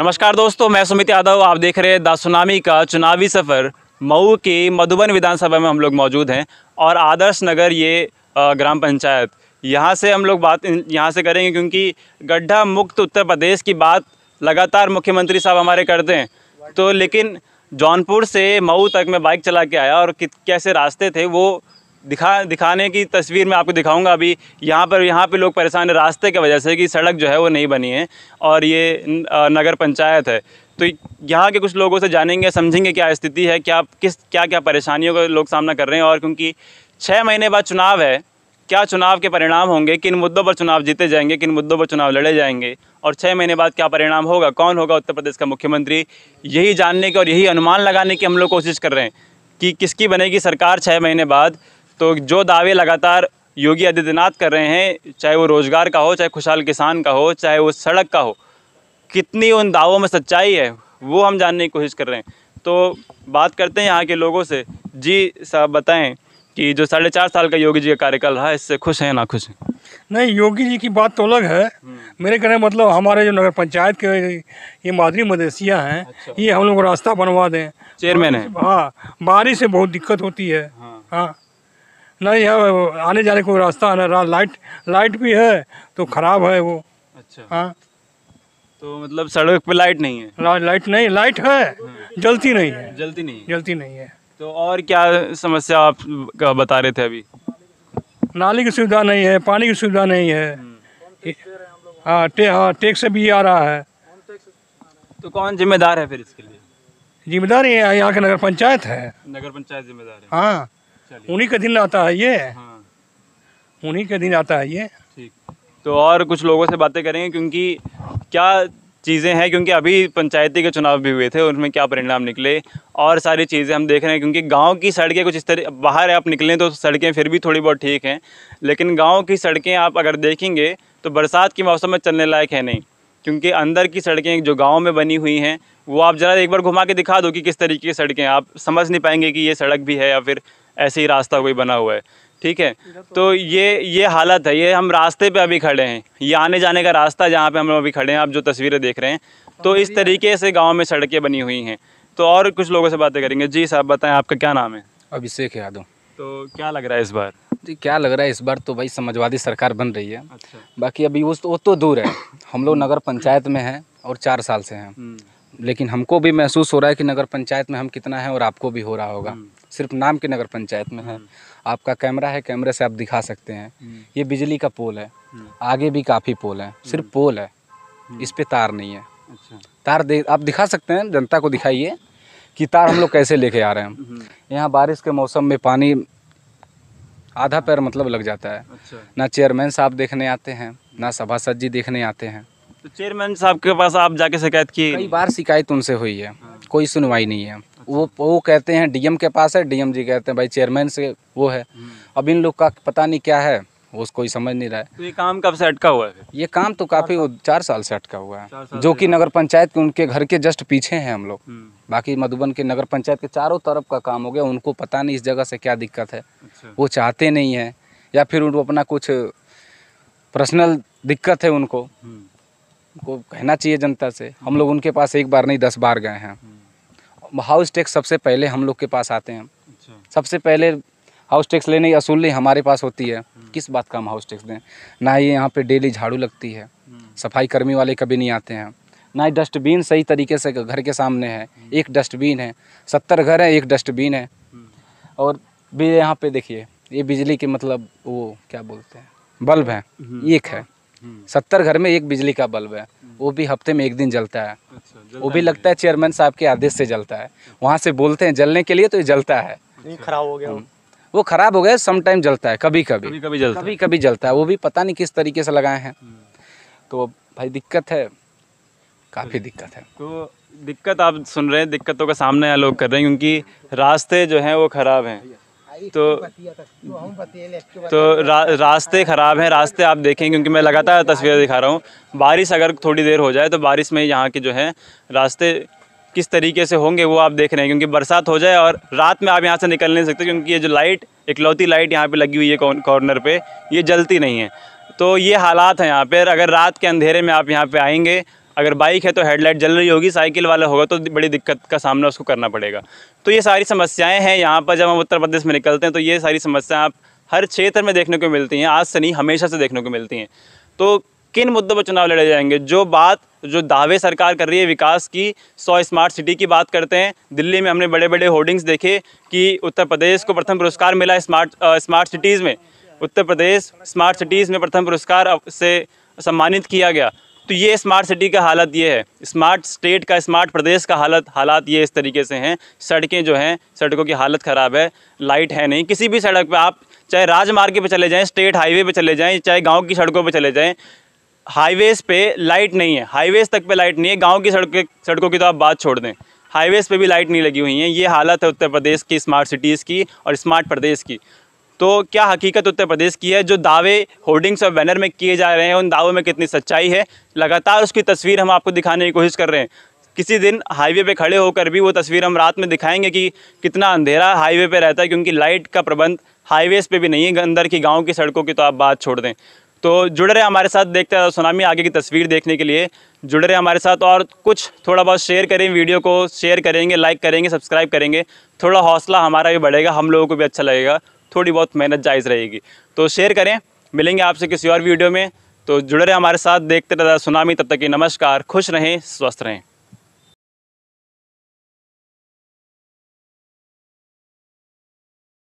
नमस्कार दोस्तों मैं सुमित यादव आप देख रहे हैं द सुनामी का चुनावी सफ़र मऊ के मधुबन विधानसभा में हम लोग मौजूद हैं और आदर्श नगर ये ग्राम पंचायत यहाँ से हम लोग बात यहाँ से करेंगे क्योंकि गड्ढा मुक्त उत्तर प्रदेश की बात लगातार मुख्यमंत्री साहब हमारे करते हैं तो लेकिन जौनपुर से मऊ तक मैं बाइक चला के आया और कैसे रास्ते थे वो दिखा दिखाने की तस्वीर मैं आपको दिखाऊंगा अभी यहाँ पर यहाँ पे लोग परेशान है रास्ते की वजह से कि सड़क जो है वो नहीं बनी है और ये नगर पंचायत है तो यहाँ के कुछ लोगों से जानेंगे समझेंगे क्या स्थिति है क्या किस क्या क्या परेशानियों का लोग सामना कर रहे हैं और क्योंकि छः महीने बाद चुनाव है क्या चुनाव के परिणाम होंगे किन मुद्दों पर चुनाव जीते जाएंगे किन मुद्दों पर चुनाव लड़े जाएंगे और छः महीने बाद क्या परिणाम होगा कौन होगा उत्तर प्रदेश का मुख्यमंत्री यही जानने के और यही अनुमान लगाने की हम लोग कोशिश कर रहे हैं कि किसकी बनेगी सरकार छः महीने बाद तो जो दावे लगातार योगी आदित्यनाथ कर रहे हैं चाहे वो रोज़गार का हो चाहे खुशहाल किसान का हो चाहे वो सड़क का हो कितनी उन दावों में सच्चाई है वो हम जानने की कोशिश कर रहे हैं तो बात करते हैं यहाँ के लोगों से जी साहब बताएं कि जो साढ़े चार साल का योगी जी का कार्यकाल रहा इससे खुश हैं ना खुश हैं नहीं योगी जी की बात तो अलग है हम्म। मेरे कहने मतलब हमारे जो नगर पंचायत के ये माधुरी मदेसिया हैं अच्छा। ये हम लोग रास्ता बनवा दें चेयरमैन है हाँ बारिश से बहुत दिक्कत होती है हाँ, हाँ। नहीं है आने जाने को रास्ता है ना लाइट लाइट भी है तो ख़राब है वो अच्छा हाँ तो मतलब सड़क पे लाइट नहीं है ला, लाइट नहीं लाइट है हाँ। जलती नहीं है जलती नहीं है। जलती नहीं है तो और क्या समस्या आप बता रहे थे अभी नाली की सुविधा नहीं है पानी की सुविधा नहीं है हम्म। हाँ टे हाँ टैक्स से भी आ रहा है तो कौन जिम्मेदार है फिर इसके लिए जिम्मेदार यहाँ के नगर पंचायत है नगर पंचायत जिम्मेदार है हाँ उन्हीं के दिन आता है ये हाँ। उन्हीं के दिन आता है ये ठीक तो और कुछ लोगों से बातें करेंगे क्योंकि क्या चीज़ें हैं क्योंकि अभी पंचायती के चुनाव भी हुए थे उनमें क्या परिणाम निकले और सारी चीज़ें हम देख रहे हैं क्योंकि गांव की सड़कें कुछ इस तरह बाहर आप निकलें तो सड़कें फिर भी थोड़ी बहुत ठीक हैं लेकिन गांव की सड़कें आप अगर देखेंगे तो बरसात के मौसम में चलने लायक है नहीं क्योंकि अंदर की सड़कें जो गाँव में बनी हुई हैं वो आप ज़रा एक बार घुमा के दिखा दो कि किस तरीके की सड़कें आप समझ नहीं पाएंगे कि ये सड़क भी है या फिर ऐसे ही रास्ता कोई बना हुआ है ठीक है तो ये ये हालत है ये हम रास्ते पे अभी खड़े हैं ये आने जाने का रास्ता जहाँ पे हम अभी खड़े हैं आप जो तस्वीरें देख रहे हैं तो इस तरीके से गांव में सड़कें बनी हुई हैं तो और कुछ लोगों से बातें करेंगे जी साहब बताएं आपका क्या नाम है अभिषेक यादव तो क्या लग रहा है इस बार जी क्या लग रहा है इस बार तो भाई समाजवादी सरकार बन रही है अच्छा। बाकी अभी वो तो, तो दूर है हम लोग हम्म। नगर पंचायत में हैं और चार साल से हैं हम्म। लेकिन हमको भी महसूस हो रहा है कि नगर पंचायत में हम कितना है और आपको भी हो रहा होगा हम्म। सिर्फ नाम के नगर पंचायत में है हम्म। आपका कैमरा है कैमरे से आप दिखा सकते हैं हम्म। ये बिजली का पोल है आगे भी काफ़ी पोल है सिर्फ पोल है इस पर तार नहीं है अच्छा। तार दे आप दिखा सकते हैं जनता को दिखाइए कि तार हम लोग कैसे लेके आ रहे हैं यहाँ बारिश के मौसम में पानी आधा पैर मतलब लग जाता है अच्छा। ना चेयरमैन साहब देखने आते हैं ना सभासद जी देखने आते हैं तो चेयरमैन साहब के पास आप जाके शिकायत की कई बार शिकायत उनसे हुई है कोई सुनवाई नहीं है वो वो कहते हैं डीएम के पास है डीएम जी कहते हैं भाई चेयरमैन से वो है अब इन लोग का पता नहीं क्या है उसको कोई समझ नहीं रहा है तो ये काम कब से अटका हुआ है ये काम तो काफ़ी चार साल से अटका हुआ है जो कि नगर पंचायत के उनके घर के जस्ट पीछे हैं हम लोग हम्म। बाकी मधुबन के नगर पंचायत के चारों तरफ का काम हो गया उनको पता नहीं इस जगह से क्या दिक्कत है अच्छा। वो चाहते नहीं है या फिर उनको अपना कुछ पर्सनल दिक्कत है उनको हम्म। को कहना चाहिए जनता से हम लोग उनके पास एक बार नहीं दस बार गए हैं हाउस टैक्स सबसे पहले हम लोग के पास आते हैं अच्छा। सबसे पहले हाउस टैक्स लेने की असूली हमारे पास होती है हम्म। किस बात का हम हाउस टैक्स दें ना ही यहाँ पे डेली झाड़ू लगती है हम्म। सफाई कर्मी वाले कभी नहीं आते हैं ना ही डस्टबिन सही तरीके से घर के सामने है हम्म। एक डस्टबिन है सत्तर घर है एक डस्टबिन है और भी यहाँ पे देखिए ये बिजली के मतलब वो क्या बोलते हैं बल्ब है एक है सत्तर घर में एक बिजली का बल्ब है वो भी हफ्ते में एक दिन जलता है अच्छा, वो भी लगता है चेयरमैन साहब के आदेश से जलता है वहाँ से बोलते हैं जलने के लिए तो ये जलता है खराब हो गया हम्म। वो खराब हो गया समटाइम जलता है कभी कभी कभी कभी जलता कभी कभी जलता है वो भी पता नहीं किस तरीके से लगाए हैं हम्म। तो भाई दिक्कत है काफ़ी दिक्कत है तो दिक्कत आप सुन रहे हैं दिक्कतों का सामना यहाँ लोग कर रहे हैं क्योंकि रास्ते जो हैं वो ख़राब हैं तो तो रा, रास्ते ख़राब हैं रास्ते आप देखेंगे क्योंकि मैं लगातार तस्वीरें दिखा रहा हूँ बारिश अगर थोड़ी देर हो जाए तो बारिश में यहाँ के जो है रास्ते किस तरीके से होंगे वो आप देख रहे हैं क्योंकि बरसात हो जाए और रात में आप यहाँ से निकल नहीं सकते क्योंकि ये जो लाइट इकलौती लाइट यहाँ पे लगी हुई है कॉर्नर पे ये जलती नहीं है तो ये हालात हैं यहाँ पर अगर रात के अंधेरे में आप यहाँ पे आएंगे अगर बाइक है तो हेडलाइट जल रही होगी साइकिल वाला होगा तो बड़ी दिक्कत का सामना उसको करना पड़ेगा तो ये सारी समस्याएँ हैं यहाँ पर जब हम उत्तर प्रदेश में निकलते हैं तो ये सारी समस्याएँ आप हर क्षेत्र में देखने को मिलती हैं आज से नहीं हमेशा से देखने को मिलती हैं तो किन मुद्दों पर चुनाव लड़े जाएंगे जो बात जो दावे सरकार कर रही है विकास की सौ स्मार्ट सिटी की बात करते हैं दिल्ली में हमने बड़े बड़े होर्डिंग्स देखे कि उत्तर प्रदेश को प्रथम पुरस्कार मिला स्मार्ट स्मार्ट सिटीज़ में उत्तर प्रदेश स्मार्ट सिटीज़ में प्रथम पुरस्कार से सम्मानित किया गया तो ये स्मार्ट सिटी का हालत ये है स्मार्ट स्टेट का स्मार्ट प्रदेश का हालत हालात ये इस तरीके से हैं सड़कें जो हैं सड़कों की हालत ख़राब है लाइट है नहीं किसी भी सड़क पर आप चाहे राजमार्ग पे चले जाएँ स्टेट हाईवे पे चले जाएँ चाहे गाँव की सड़कों पर चले जाएँ हाईवेज़ पे लाइट नहीं है हाईवेज़ तक पे लाइट नहीं है गाँव की सड़क सड़कों की तो आप बात छोड़ दें हाईवेज़ पर भी लाइट नहीं लगी हुई हैं ये हालत है उत्तर प्रदेश की स्मार्ट सिटीज़ की और स्मार्ट प्रदेश की तो क्या हकीकत उत्तर प्रदेश की है जो दावे होर्डिंग्स और बैनर में किए जा रहे हैं उन दावों में कितनी सच्चाई है लगातार उसकी तस्वीर हम आपको दिखाने की कोशिश कर रहे हैं किसी दिन हाईवे पे खड़े होकर भी वो तस्वीर हम रात में दिखाएंगे कि कितना अंधेरा हाईवे पे रहता है क्योंकि लाइट का प्रबंध हाईवेज़ पे भी नहीं है अंदर की गांव की सड़कों की तो आप बात छोड़ दें तो जुड़ रहे हमारे साथ देखते रहो सुनामी आगे की तस्वीर देखने के लिए जुड़ रहे हमारे साथ और कुछ थोड़ा बहुत शेयर करें वीडियो को शेयर करेंगे लाइक करेंगे सब्सक्राइब करेंगे थोड़ा हौसला हमारा भी बढ़ेगा हम लोगों को भी अच्छा लगेगा थोड़ी बहुत मेहनत जायज़ रहेगी तो शेयर करें मिलेंगे आपसे किसी और वीडियो में तो जुड़े रहे हमारे साथ देखते रहे सुनामी तब तक की नमस्कार खुश रहें स्वस्थ रहें